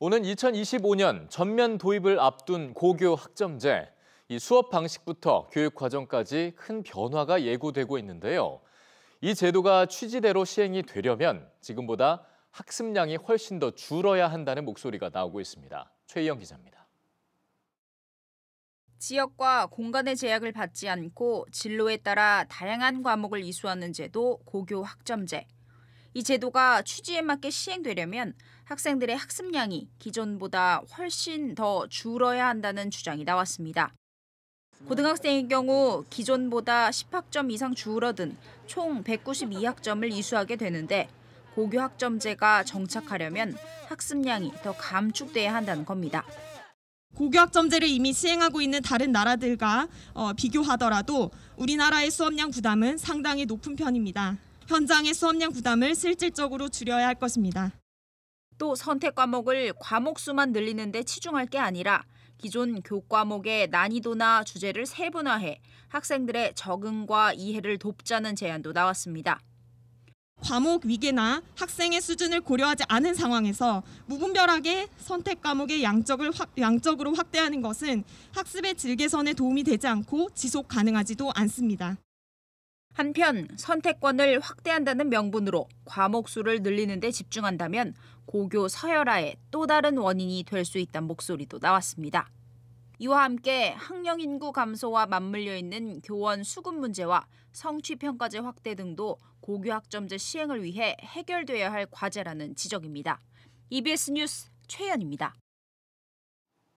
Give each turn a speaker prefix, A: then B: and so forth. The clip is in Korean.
A: 오는 2025년 전면 도입을 앞둔 고교 학점제. 이 수업 방식부터 교육 과정까지 큰 변화가 예고되고 있는데요. 이 제도가 취지대로 시행이 되려면 지금보다 학습량이 훨씬 더 줄어야 한다는 목소리가 나오고 있습니다. 최희영 기자입니다.
B: 지역과 공간의 제약을 받지 않고 진로에 따라 다양한 과목을 이수하는 제도 고교 학점제. 이 제도가 취지에 맞게 시행되려면 학생들의 학습량이 기존보다 훨씬 더 줄어야 한다는 주장이 나왔습니다. 고등학생의 경우 기존보다 10학점 이상 줄어든 총 192학점을 이수하게 되는데 고교 학점제가 정착하려면
C: 학습량이 더 감축돼야 한다는 겁니다. 고교 학점제를 이미 시행하고 있는 다른 나라들과 어, 비교하더라도 우리나라의 수업량 부담은 상당히 높은 편입니다. 현장의 수업량 부담을 실질적으로 줄여야 할 것입니다. 또 선택
B: 과목을 과목 수만 늘리는 데 치중할 게 아니라 기존 교과목의 난이도나 주제를 세분화해 학생들의 적응과 이해를 돕자는 제안도
C: 나왔습니다. 과목 위계나 학생의 수준을 고려하지 않은 상황에서 무분별하게 선택 과목의 양적을 확, 양적으로 확대하는 것은 학습의 질개선에 도움이 되지 않고 지속 가능하지도 않습니다. 한편
B: 선택권을 확대한다는 명분으로 과목 수를 늘리는 데 집중한다면 고교 서열화의 또 다른 원인이 될 수 있다는 목소리도 나왔습니다. 이와 함께 학령 인구 감소와 맞물려 있는 교원 수급 문제와 성취 평가제 확대 등도 고교 학점제 시행을 위해 해결돼야 할 과제라는 지적입니다. EBS 뉴스 최연입니다.